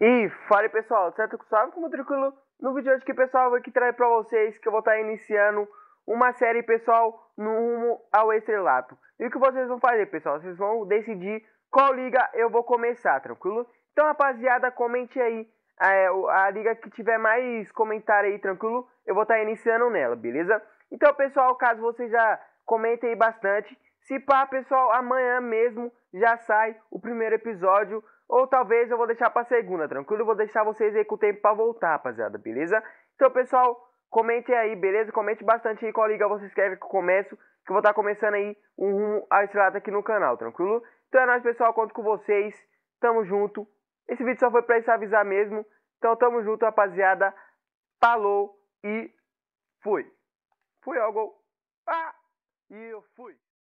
E fala pessoal, certo? Salve como tranquilo? No vídeo de hoje que pessoal, vou aqui trazer para vocês que eu vou estar tá iniciando uma série pessoal no rumo ao estrelato. E o que vocês vão fazer pessoal? Vocês vão decidir qual liga eu vou começar, tranquilo? Então rapaziada, comente aí é, a liga que tiver mais comentário aí, tranquilo? Eu vou estar tá iniciando nela, beleza? Então pessoal, caso vocês já comentem aí bastante se pá, pessoal, amanhã mesmo já sai o primeiro episódio. Ou talvez eu vou deixar pra segunda, tranquilo? Eu vou deixar vocês aí com o tempo pra voltar, rapaziada, beleza? Então, pessoal, comente aí, beleza? Comente bastante aí qual liga vocês querem que eu começo. Que eu vou estar tá começando aí um rumo a estrada aqui no canal, tranquilo? Então é nóis, pessoal. Conto com vocês. Tamo junto. Esse vídeo só foi pra isso avisar mesmo. Então tamo junto, rapaziada. Falou e fui. Fui ao gol. Ah! E eu fui.